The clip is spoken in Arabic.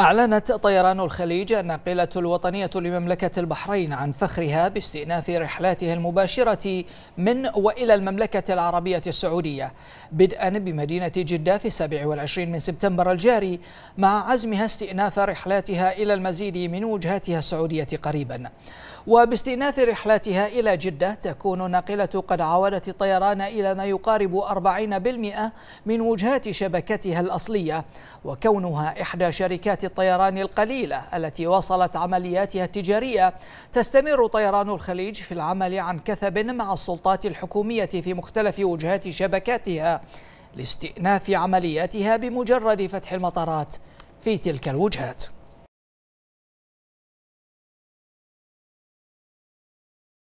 أعلنت طيران الخليج الناقلة الوطنية لمملكة البحرين عن فخرها باستئناف رحلاتها المباشرة من وإلى المملكة العربية السعودية بدءا بمدينة جدة في 27 من سبتمبر الجاري مع عزمها استئناف رحلاتها إلى المزيد من وجهاتها السعودية قريبا وباستئناف رحلاتها إلى جدة تكون ناقلة قد عودت الطيران إلى ما يقارب 40% من وجهات شبكتها الأصلية وكونها إحدى شركات الطيران القليلة التي وصلت عملياتها التجارية تستمر طيران الخليج في العمل عن كثب مع السلطات الحكومية في مختلف وجهات شبكاتها لاستئناف عملياتها بمجرد فتح المطارات في تلك الوجهات